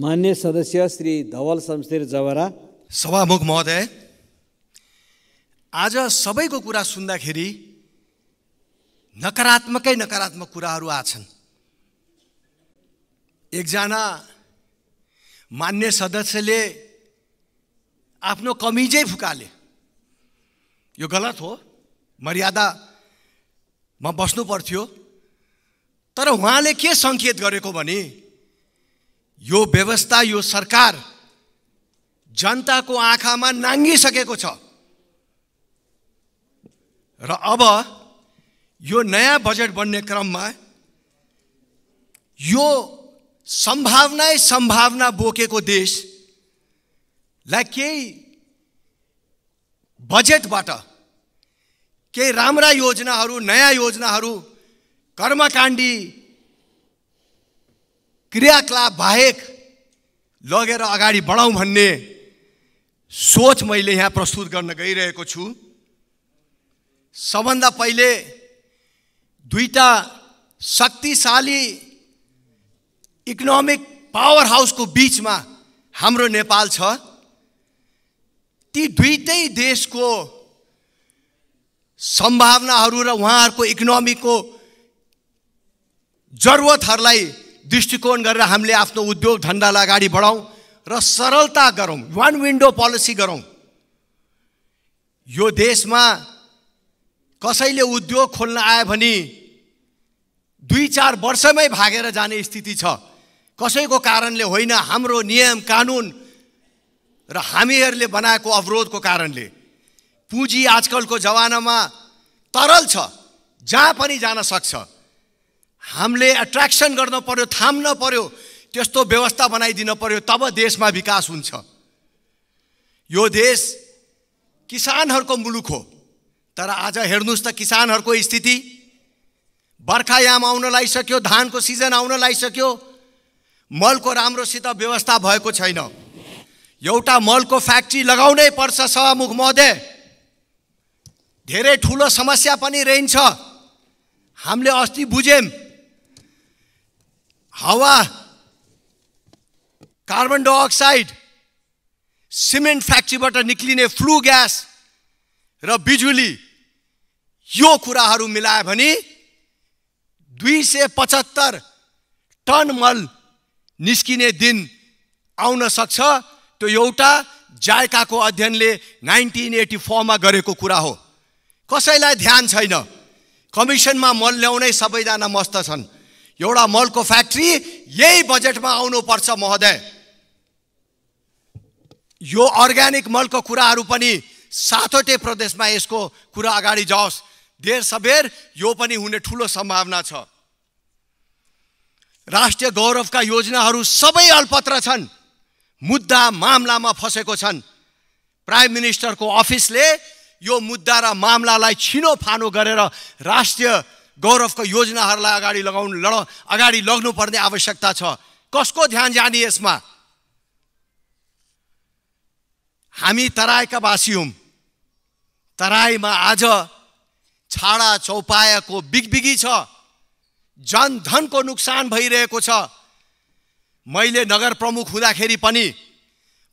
मान्य सदस्य श्री धवल शमशेर जवरा सभामुख महोदय आज सबैको कुरा सुन्दाखेरि नकारात्मकै नकारात्मक कुराहरू आछन् एकजना मान्य सदस्यले आफ्नो कमिजै फुकाले यो गलत हो मर्यादामा बस्नु पर्थ्यो तर उहाँले के सङ्केत गरेको भने यो व्यवस्था यो सरकार जनताको आँखामा नाङ्गिसकेको छ र अब यो नयाँ बजेट बन्ने क्रममा यो सम्भावना सम्भावना बोकेको देशलाई केही बजेटबाट केही राम्रा योजनाहरू नयाँ योजनाहरू कर्मकाण्डी क्रियाकलाप बाहेक लगेर अगाडि बढाउँ भन्ने सोच मैले यहाँ प्रस्तुत गर्न गइरहेको छु सबभन्दा पहिले दुईवटा शक्तिशाली इकोनोमिक पावर हाउसको बिचमा हाम्रो नेपाल छ ती दुइटै देशको सम्भावनाहरू र उहाँहरूको इकोनोमीको जरुरतहरूलाई दृष्टिकोण गरेर हामीले आफ्नो उद्योग धन्दालाई अगाडि बढाउँ र सरलता गरौँ वान विन्डो पोलिसी गरौँ यो देशमा कसैले उद्योग खोल्न आयो भने दुई चार वर्षमै भागेर जाने स्थिति छ कसैको कारणले होइन हाम्रो नियम कानुन र हामीहरूले बनाएको अवरोधको कारणले पुँजी आजकलको जमानामा तरल छ जहाँ पनि जान सक्छ हामीले एट्र्याक्सन गर्न पर्यो थाम्न पर्यो त्यस्तो व्यवस्था बनाइदिन पर्यो तब देशमा विकास हुन्छ यो देश किसानहरूको मुलुक हो तर आज हेर्नुहोस् त किसानहरूको स्थिति बर्खायाम आउन लागिसक्यो धानको सिजन आउन लागिसक्यो मलको राम्रोसित व्यवस्था भएको छैन एउटा मलको फ्याक्ट्री लगाउनै पर्छ सभामुख महोदय धेरै ठुलो समस्या पनि रहन्छ हामीले अस्ति बुझ्यौँ हावा कार्बन डाइअक्साइड सिमेन्ट फ्याक्ट्रीबाट निक्लिने फ्लु ग्यास र बिजुली यो कुराहरू मिलायो भने दुई सय पचहत्तर टन मल निस्किने दिन आउन सक्छ त्यो एउटा जायकाको अध्ययनले नाइन्टिन एटी फोरमा गरेको कुरा हो कसैलाई ध्यान छैन कमिसनमा मल ल्याउनै सबैजना मस्त छन् एउटा मलको फ्याक्ट्री यही बजेटमा आउनुपर्छ महोदय यो अर्ग्यानिक मलको कुराहरू पनि सातवटै प्रदेशमा यसको कुरा अगाडि जाओस् देर सबेर यो पनि हुने ठुलो सम्भावना छ राष्ट्रिय गौरवका योजनाहरू सबै अल्पत्र छन् मुद्दा मामलामा फसेको छन् प्राइम मिनिस्टरको अफिसले यो मुद्दा र मामलालाई छिनोफानो गरेर राष्ट्रिय गौरवको योजनाहरूलाई अगाडि लगाउनु लड अगाडि लग्नुपर्ने आवश्यकता छ कसको ध्यान जाने यसमा हामी तराईका बासी हौँ तराईमा आज छाडा चौपायाको बिगबिगी छ जनधनको नोक्सान भइरहेको छ मैले नगर प्रमुख हुँदाखेरि पनि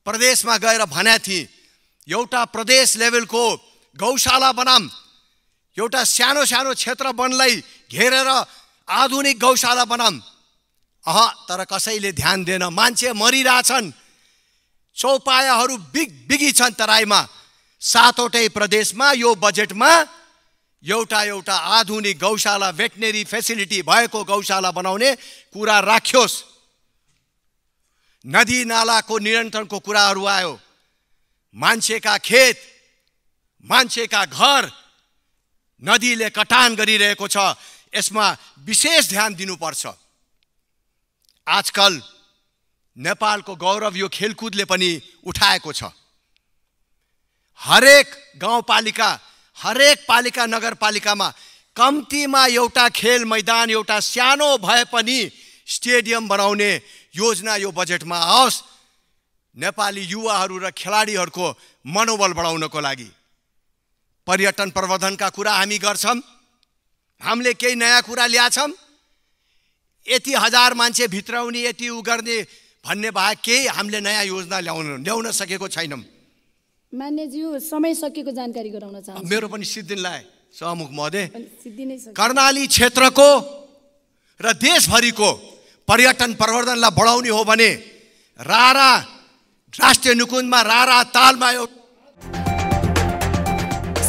प्रदेशमा गएर भनेको थिएँ एउटा प्रदेश लेभलको गौशाला बनाम एउटा सानो सानो क्षेत्र वनलाई घेरेर आधुनिक गौशाला बनाऊ अह तर कसैले ध्यान दिएन मान्छे मरिरहेछन् चौपायाहरू बिग बिगी छन् तराईमा सातवटै प्रदेशमा यो बजेटमा एउटा एउटा आधुनिक गौशाला भेटनेरी फेसिलिटी भएको गौशाला बनाउने कुरा राखियोस् नदी नालाको नियन्त्रणको कुराहरू आयो मान्छेका खेत मान्छेका घर नदीले कटान गरिरहेको छ यसमा विशेष ध्यान दिनुपर्छ आजकल नेपालको गौरव यो खेलकुदले पनि उठाएको छ हरेक गाउँपालिका हरेक पालिका नगरपालिकामा कम्तीमा एउटा खेल मैदान एउटा सानो भए पनि स्टेडियम बनाउने योजना यो बजेटमा आओस् नेपाली युवाहरू र खेलाडीहरूको मनोबल बढाउनको लागि पर्यटन प्रवर्धनका कुरा हामी गर्छौँ हामीले केही नयाँ कुरा ल्याछौँ यति हजार मान्छे भित्राउने यति उ गर्ने भन्ने भए केही हामीले नयाँ योजना ल्याउनु ल्याउन सकेको छैनौँ मान्यज्यू समय सकिएको जानकारी गराउन चाहन्छु मेरो पनि सिद्धिन लाए सहमुख महोदय कर्णाली क्षेत्रको र देशभरिको पर्यटन प्रवर्धनलाई बढाउने हो भने रारा राष्ट्रिय निकुञ्जमा रारा तालमा एउटा